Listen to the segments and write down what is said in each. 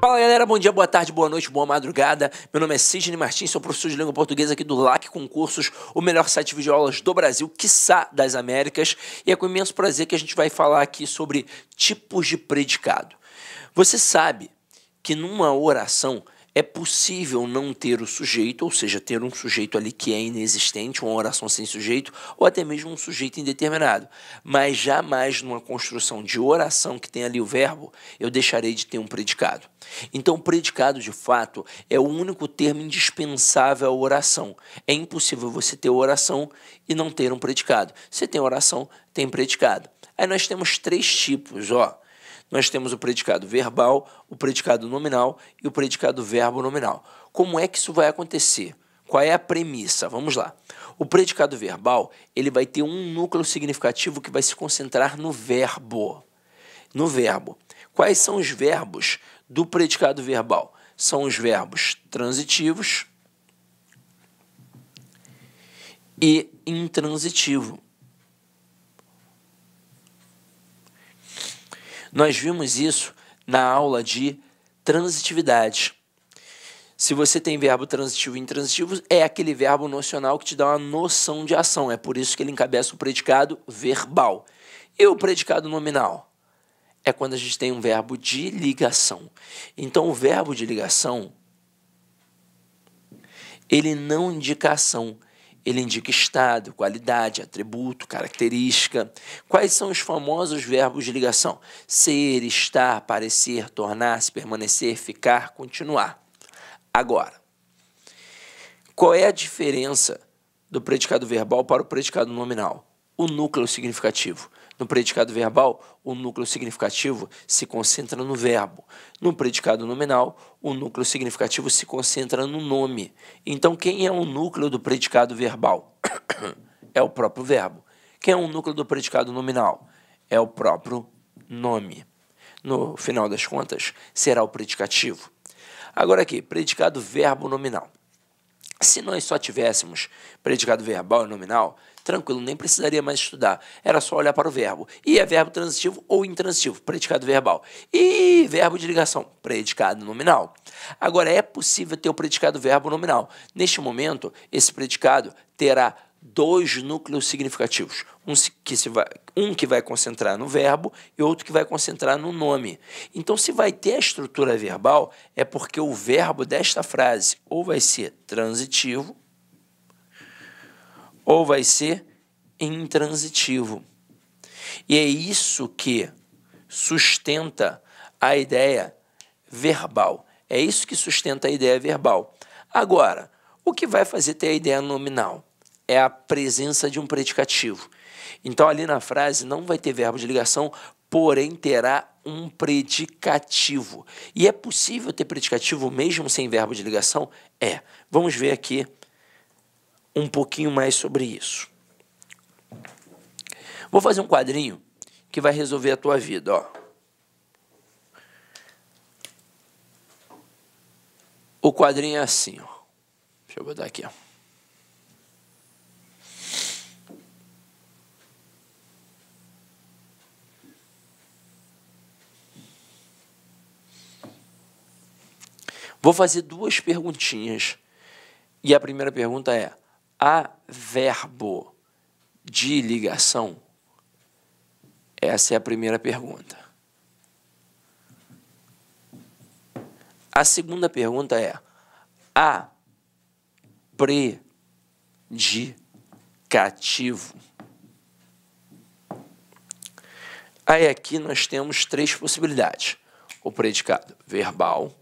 Fala galera, bom dia, boa tarde, boa noite, boa madrugada. Meu nome é Sidney Martins, sou professor de língua portuguesa aqui do LAC Concursos, o melhor site de videoaulas do Brasil, quiçá das Américas. E é com imenso prazer que a gente vai falar aqui sobre tipos de predicado. Você sabe que numa oração é possível não ter o sujeito, ou seja, ter um sujeito ali que é inexistente, uma oração sem sujeito, ou até mesmo um sujeito indeterminado. Mas jamais numa construção de oração que tem ali o verbo, eu deixarei de ter um predicado. Então, predicado de fato é o único termo indispensável à oração. É impossível você ter oração e não ter um predicado. Você tem oração, tem predicado. Aí nós temos três tipos, ó nós temos o predicado verbal, o predicado nominal e o predicado verbo nominal. Como é que isso vai acontecer? Qual é a premissa? Vamos lá. O predicado verbal, ele vai ter um núcleo significativo que vai se concentrar no verbo. No verbo. Quais são os verbos do predicado verbal? São os verbos transitivos e intransitivo. Nós vimos isso na aula de transitividade. Se você tem verbo transitivo e intransitivo, é aquele verbo nocional que te dá uma noção de ação. É por isso que ele encabeça o predicado verbal. E o predicado nominal? É quando a gente tem um verbo de ligação. Então, o verbo de ligação, ele não indica ação, ele indica estado, qualidade, atributo, característica. Quais são os famosos verbos de ligação? Ser, estar, parecer, tornar-se, permanecer, ficar, continuar. Agora, qual é a diferença do predicado verbal para o predicado nominal? O núcleo significativo. No predicado verbal, o núcleo significativo se concentra no verbo. No predicado nominal, o núcleo significativo se concentra no nome. Então, quem é o núcleo do predicado verbal? É o próprio verbo. Quem é o núcleo do predicado nominal? É o próprio nome. No final das contas, será o predicativo. Agora aqui, predicado verbo nominal. Se nós só tivéssemos predicado verbal e nominal, tranquilo, nem precisaria mais estudar. Era só olhar para o verbo. E é verbo transitivo ou intransitivo, predicado verbal. E verbo de ligação, predicado nominal. Agora, é possível ter o predicado verbo nominal. Neste momento, esse predicado terá dois núcleos significativos. Um que, se vai, um que vai concentrar no verbo e outro que vai concentrar no nome. Então, se vai ter a estrutura verbal, é porque o verbo desta frase ou vai ser transitivo ou vai ser intransitivo. E é isso que sustenta a ideia verbal. É isso que sustenta a ideia verbal. Agora, o que vai fazer ter a ideia nominal? é a presença de um predicativo. Então, ali na frase não vai ter verbo de ligação, porém terá um predicativo. E é possível ter predicativo mesmo sem verbo de ligação? É. Vamos ver aqui um pouquinho mais sobre isso. Vou fazer um quadrinho que vai resolver a tua vida, ó. O quadrinho é assim, ó. Deixa eu botar aqui, ó. Vou fazer duas perguntinhas. E a primeira pergunta é: há verbo de ligação? Essa é a primeira pergunta. A segunda pergunta é: há predicativo? Aí aqui nós temos três possibilidades: o predicado verbal,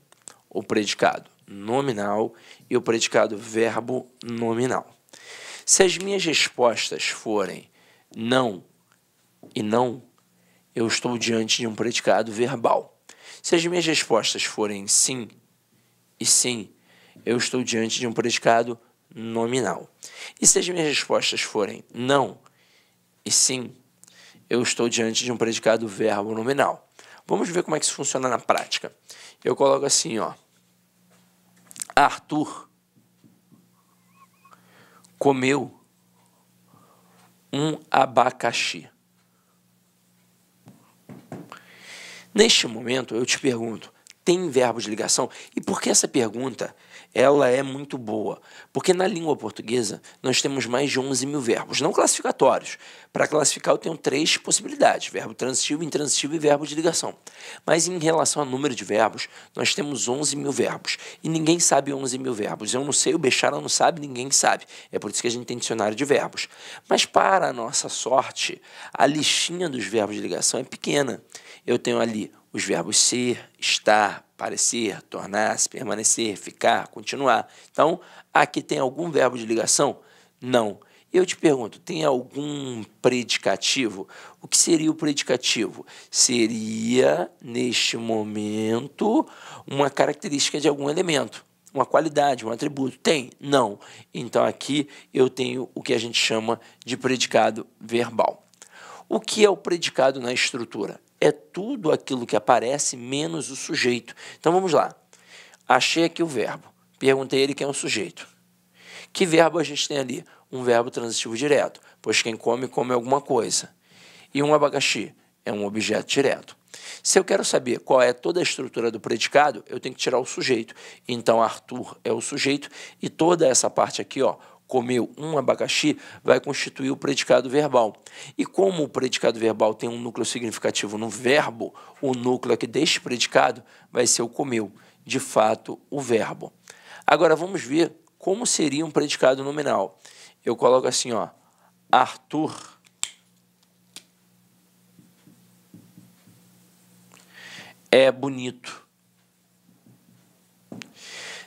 o predicado nominal e o predicado verbo nominal. Se as minhas respostas forem não e não, eu estou diante de um predicado verbal. Se as minhas respostas forem sim e sim, eu estou diante de um predicado nominal. E se as minhas respostas forem não e sim, eu estou diante de um predicado verbo nominal. Vamos ver como é que isso funciona na prática. Eu coloco assim, ó. Arthur comeu um abacaxi. Neste momento, eu te pergunto: tem verbo de ligação? E por que essa pergunta? Ela é muito boa, porque na língua portuguesa nós temos mais de 11 mil verbos, não classificatórios. Para classificar eu tenho três possibilidades, verbo transitivo, intransitivo e verbo de ligação. Mas em relação ao número de verbos, nós temos 11 mil verbos, e ninguém sabe 11 mil verbos. Eu não sei, o Bechara não sabe, ninguém sabe. É por isso que a gente tem dicionário de verbos. Mas para a nossa sorte, a listinha dos verbos de ligação é pequena. Eu tenho ali os verbos ser, estar, parecer, tornar-se, permanecer, ficar, continuar. Então, aqui tem algum verbo de ligação? Não. Eu te pergunto, tem algum predicativo? O que seria o predicativo? Seria, neste momento, uma característica de algum elemento, uma qualidade, um atributo. Tem? Não. Então aqui eu tenho o que a gente chama de predicado verbal. O que é o predicado na estrutura? é tudo aquilo que aparece menos o sujeito. Então vamos lá. Achei aqui o verbo. Perguntei ele quem é o sujeito. Que verbo a gente tem ali? Um verbo transitivo direto, pois quem come, come alguma coisa. E um abacaxi é um objeto direto. Se eu quero saber qual é toda a estrutura do predicado, eu tenho que tirar o sujeito. Então, Arthur é o sujeito e toda essa parte aqui, ó, comeu um abacaxi vai constituir o predicado verbal. E como o predicado verbal tem um núcleo significativo no verbo, o núcleo aqui é deste predicado vai ser o comeu, de fato, o verbo. Agora vamos ver como seria um predicado nominal. Eu coloco assim, ó, Arthur. É bonito.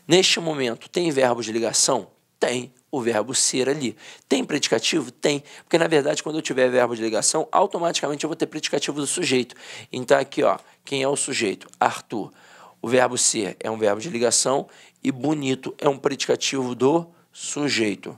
Neste momento, tem verbo de ligação? Tem o verbo ser ali. Tem predicativo? Tem. Porque, na verdade, quando eu tiver verbo de ligação, automaticamente eu vou ter predicativo do sujeito. Então, aqui, ó, quem é o sujeito? Arthur. O verbo ser é um verbo de ligação e bonito é um predicativo do sujeito.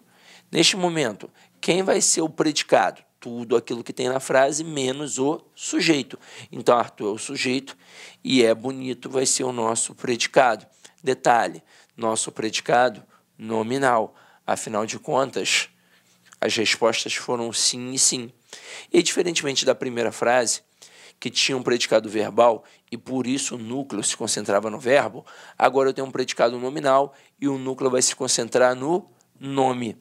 Neste momento, quem vai ser o predicado? Tudo aquilo que tem na frase menos o sujeito. Então, Arthur é o sujeito e é bonito vai ser o nosso predicado. Detalhe: nosso predicado nominal. Afinal de contas, as respostas foram sim e sim. E diferentemente da primeira frase, que tinha um predicado verbal e por isso o núcleo se concentrava no verbo, agora eu tenho um predicado nominal e o núcleo vai se concentrar no nome.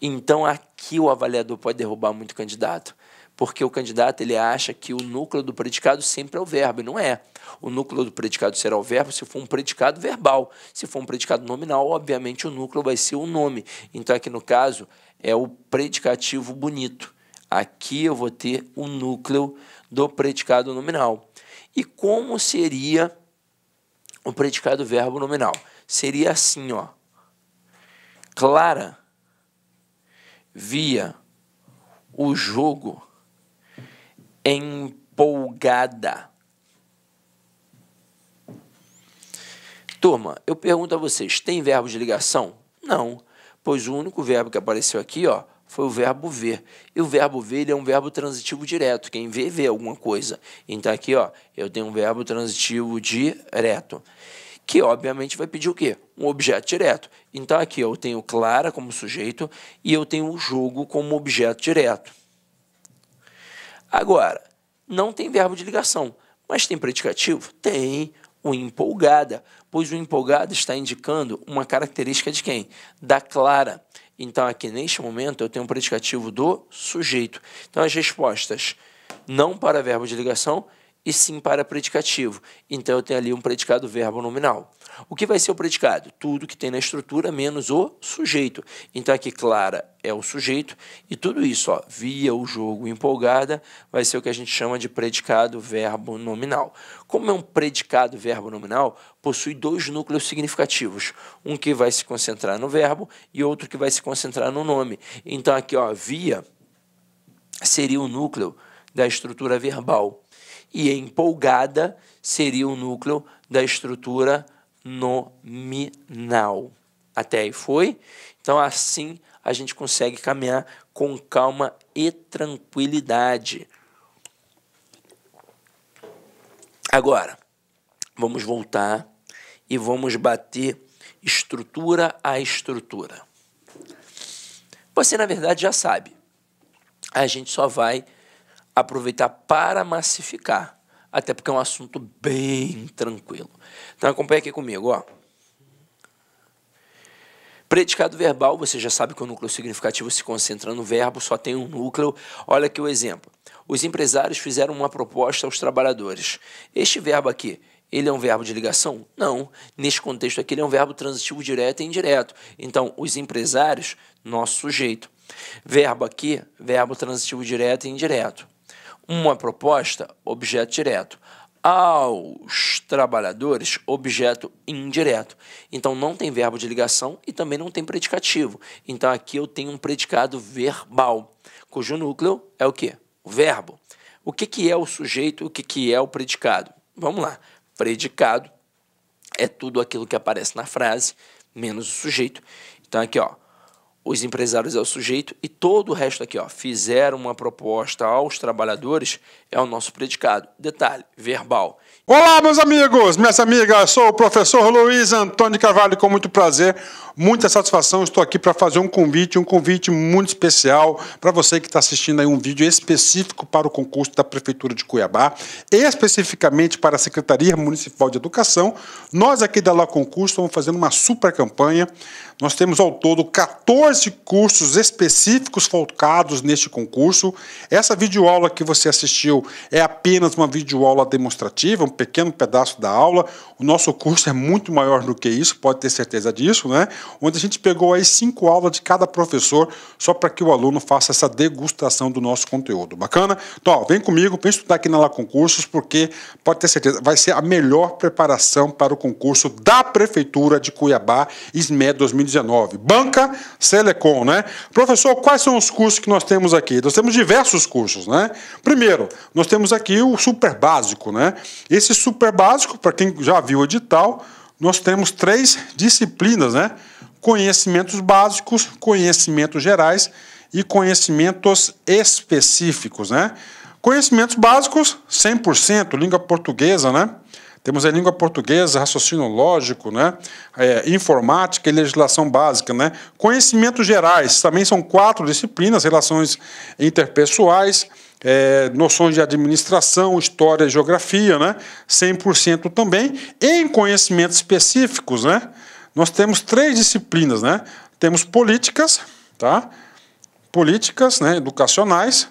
Então aqui o avaliador pode derrubar muito candidato porque o candidato ele acha que o núcleo do predicado sempre é o verbo, e não é. O núcleo do predicado será o verbo se for um predicado verbal. Se for um predicado nominal, obviamente o núcleo vai ser o nome. Então, aqui no caso, é o predicativo bonito. Aqui eu vou ter o núcleo do predicado nominal. E como seria o predicado verbo nominal? Seria assim, ó. Clara via o jogo empolgada. Turma, eu pergunto a vocês, tem verbo de ligação? Não, pois o único verbo que apareceu aqui, ó, foi o verbo ver. E o verbo ver é um verbo transitivo direto. Quem vê, vê alguma coisa. Então aqui, ó, eu tenho um verbo transitivo direto. Que obviamente vai pedir o quê? Um objeto direto. Então aqui ó, eu tenho Clara como sujeito e eu tenho o jogo como objeto direto. Agora, não tem verbo de ligação, mas tem predicativo? Tem o empolgada, pois o empolgada está indicando uma característica de quem? Da Clara. Então, aqui neste momento, eu tenho um predicativo do sujeito. Então, as respostas não para verbo de ligação e sim para predicativo. Então eu tenho ali um predicado verbo nominal. O que vai ser o predicado? Tudo que tem na estrutura menos o sujeito. Então aqui Clara é o sujeito e tudo isso, ó, via o jogo empolgada, vai ser o que a gente chama de predicado verbo nominal. Como é um predicado verbo nominal, possui dois núcleos significativos, um que vai se concentrar no verbo e outro que vai se concentrar no nome. Então aqui, ó, via seria o núcleo da estrutura verbal e empolgada seria o núcleo da estrutura nominal. Até aí foi? Então, assim a gente consegue caminhar com calma e tranquilidade. Agora, vamos voltar e vamos bater estrutura a estrutura. Você, na verdade, já sabe. A gente só vai aproveitar para massificar. Até porque é um assunto bem tranquilo. Então acompanha aqui comigo, ó. Predicado verbal, você já sabe que o núcleo significativo se concentra no verbo, só tem um núcleo. Olha aqui o exemplo. Os empresários fizeram uma proposta aos trabalhadores. Este verbo aqui, ele é um verbo de ligação? Não. Neste contexto aqui, ele é um verbo transitivo direto e indireto. Então, os empresários, nosso sujeito. Verbo aqui, verbo transitivo direto e indireto uma proposta, objeto direto. Aos trabalhadores, objeto indireto. Então não tem verbo de ligação e também não tem predicativo. Então aqui eu tenho um predicado verbal, cujo núcleo é o quê? O verbo. O que, que é o sujeito? O que, que é o predicado? Vamos lá. Predicado é tudo aquilo que aparece na frase, menos o sujeito. Então aqui, ó, os empresários é o sujeito e todo o resto aqui, ó, fizeram uma proposta aos trabalhadores, é o nosso predicado. Detalhe, verbal. Olá, meus amigos, minhas amigas, sou o professor Luiz Antônio Carvalho, com muito prazer, muita satisfação, estou aqui para fazer um convite, um convite muito especial para você que está assistindo aí um vídeo específico para o concurso da Prefeitura de Cuiabá, especificamente para a Secretaria Municipal de Educação. Nós aqui da Lá Concurso estamos fazendo uma super campanha nós temos ao todo 14 cursos específicos focados neste concurso. Essa videoaula que você assistiu é apenas uma videoaula demonstrativa, um pequeno pedaço da aula. O nosso curso é muito maior do que isso, pode ter certeza disso, né? Onde a gente pegou aí cinco aulas de cada professor só para que o aluno faça essa degustação do nosso conteúdo. Bacana? Então, ó, vem comigo, vem estudar aqui na La Concursos, porque pode ter certeza, vai ser a melhor preparação para o concurso da Prefeitura de Cuiabá, ISME 2019. 2019. Banca Selecom, né? Professor, quais são os cursos que nós temos aqui? Nós temos diversos cursos, né? Primeiro, nós temos aqui o super básico, né? Esse super básico, para quem já viu o edital, nós temos três disciplinas, né? Conhecimentos básicos, conhecimentos gerais e conhecimentos específicos, né? Conhecimentos básicos, 100%, língua portuguesa, né? Temos a língua portuguesa, raciocínio lógico, né? É, informática e legislação básica. Né? Conhecimentos gerais, também são quatro disciplinas, relações interpessoais, é, noções de administração, história e geografia, né? 100% também. Em conhecimentos específicos, né? nós temos três disciplinas. Né? Temos políticas, tá? políticas né? educacionais.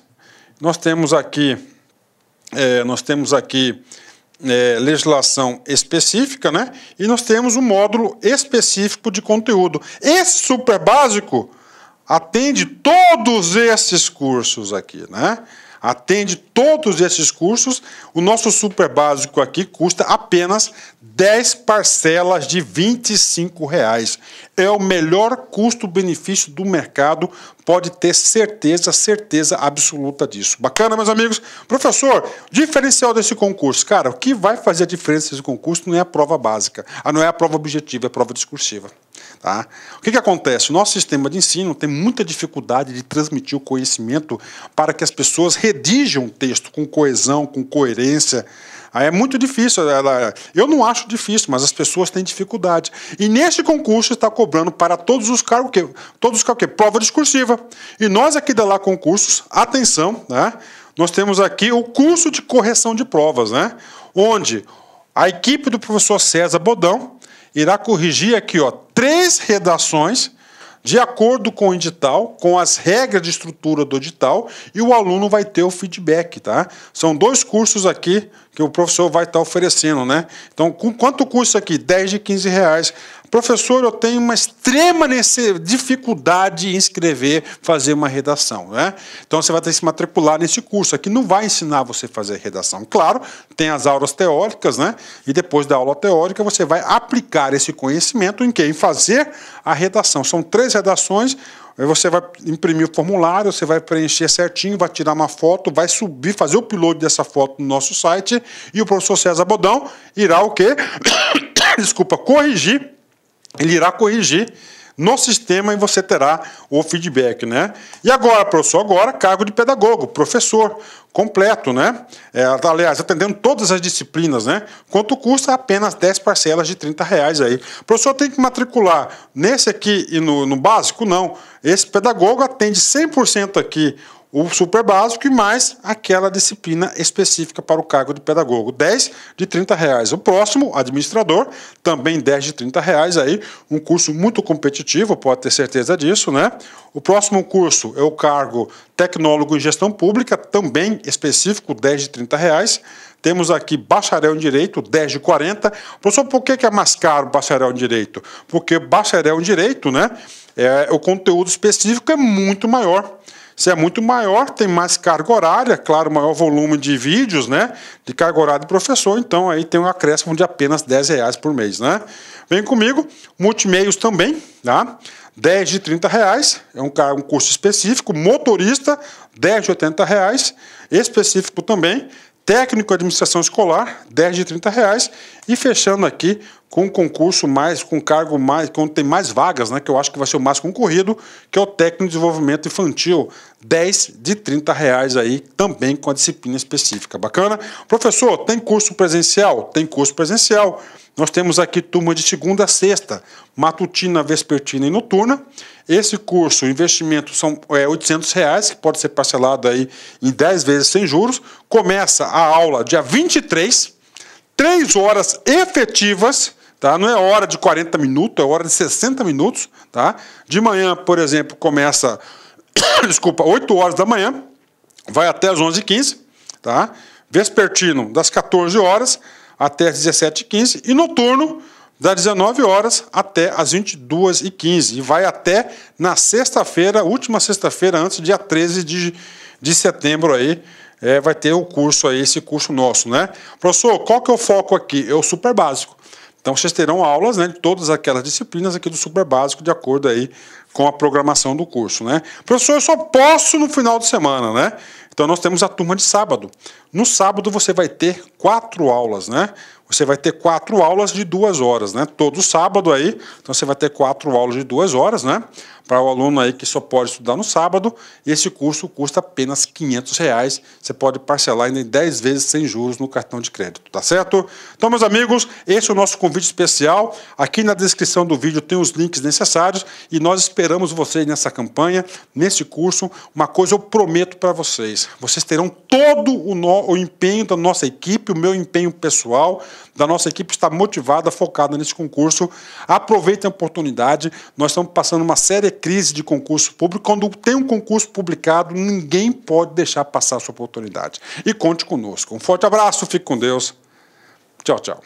Nós temos aqui, é, nós temos aqui é, legislação específica, né? E nós temos um módulo específico de conteúdo. Esse super básico atende todos esses cursos aqui, né? atende todos esses cursos. O nosso super básico aqui custa apenas 10 parcelas de R$ reais. É o melhor custo-benefício do mercado, pode ter certeza, certeza absoluta disso. Bacana, meus amigos? Professor, diferencial desse concurso. Cara, o que vai fazer a diferença desse concurso não é a prova básica, ah, não é a prova objetiva, é a prova discursiva. Tá? O que, que acontece? O nosso sistema de ensino tem muita dificuldade de transmitir o conhecimento para que as pessoas redigam o texto com coesão, com coerência. É muito difícil. Ela, eu não acho difícil, mas as pessoas têm dificuldade. E neste concurso está cobrando para todos os cargos que todos os cargos que prova discursiva. E nós aqui da Lá Concursos, atenção, né? Nós temos aqui o curso de correção de provas, né? Onde a equipe do professor César Bodão irá corrigir aqui ó, três redações de acordo com o edital, com as regras de estrutura do edital, e o aluno vai ter o feedback, tá? São dois cursos aqui que o professor vai estar oferecendo, né? Então, com quanto custa aqui? 10 de 15 reais Professor, eu tenho uma extrema dificuldade em escrever, fazer uma redação. Né? Então você vai ter que se matricular nesse curso. Aqui não vai ensinar você a fazer redação. Claro, tem as aulas teóricas, né? E depois da aula teórica você vai aplicar esse conhecimento em quem fazer a redação. São três redações. você vai imprimir o formulário, você vai preencher certinho, vai tirar uma foto, vai subir, fazer o upload dessa foto no nosso site e o professor César Bodão irá o quê? Desculpa, corrigir ele irá corrigir no sistema e você terá o feedback, né? E agora, professor, agora cargo de pedagogo, professor completo, né? É, aliás, atendendo todas as disciplinas, né? Quanto custa apenas 10 parcelas de 30 reais aí. O professor tem que matricular nesse aqui e no, no básico? Não. Esse pedagogo atende 100% aqui o super básico e mais aquela disciplina específica para o cargo de pedagogo, 10 de 30 reais. O próximo, administrador, também 10 de 30 reais aí, um curso muito competitivo, pode ter certeza disso, né? O próximo curso é o cargo tecnólogo em gestão pública, também específico, 10 de 30 reais. Temos aqui bacharel em direito, 10 de 40. Professor, por que é mais caro bacharel em direito? Porque bacharel em direito, né? É, o conteúdo específico é muito maior se é muito maior, tem mais carga horária, claro, maior volume de vídeos, né? De carga horária do professor, então aí tem um acréscimo de apenas 10 reais por mês, né? Vem comigo, multimeios também, tá? 10 de 30 reais, é um, um curso específico, motorista, 10 de 80 reais, específico também, técnico de administração escolar, 10 de 30 reais, e fechando aqui com um concurso mais, com cargo mais, quando tem mais vagas, né, que eu acho que vai ser o mais concorrido, que é o técnico de desenvolvimento infantil, 10 de 30 reais aí, também com a disciplina específica. Bacana? Professor, tem curso presencial? Tem curso presencial. Nós temos aqui turma de segunda a sexta, matutina, vespertina e noturna. Esse curso, investimento são é, 800 reais, que pode ser parcelado aí em 10 vezes sem juros. Começa a aula dia 23, 3 horas efetivas, tá? Não é hora de 40 minutos, é hora de 60 minutos, tá? De manhã, por exemplo, começa, desculpa, 8 horas da manhã, vai até as 11h15, tá? Vespertino, das 14 horas até as 17h15 e noturno das 19 horas até as 22h15 e vai até na sexta-feira, última sexta-feira antes dia 13 de, de setembro aí, é, vai ter o curso aí, esse curso nosso, né? Professor, qual que é o foco aqui? É o super básico. Então vocês terão aulas né, de todas aquelas disciplinas aqui do super básico, de acordo aí com a programação do curso, né? Professor, eu só posso no final de semana, né? Então nós temos a turma de sábado. No sábado você vai ter quatro aulas, né? você vai ter quatro aulas de duas horas, né? Todo sábado aí, então você vai ter quatro aulas de duas horas, né? Para o aluno aí que só pode estudar no sábado, e esse curso custa apenas 500 reais. Você pode parcelar ainda em 10 vezes sem juros no cartão de crédito, tá certo? Então, meus amigos, esse é o nosso convite especial. Aqui na descrição do vídeo tem os links necessários e nós esperamos vocês nessa campanha, nesse curso. Uma coisa eu prometo para vocês: vocês terão todo o, no, o empenho da nossa equipe, o meu empenho pessoal da nossa equipe está motivada, focada nesse concurso. Aproveitem a oportunidade. Nós estamos passando uma séria crise de concurso público. Quando tem um concurso publicado, ninguém pode deixar passar a sua oportunidade. E conte conosco. Um forte abraço, fique com Deus. Tchau, tchau.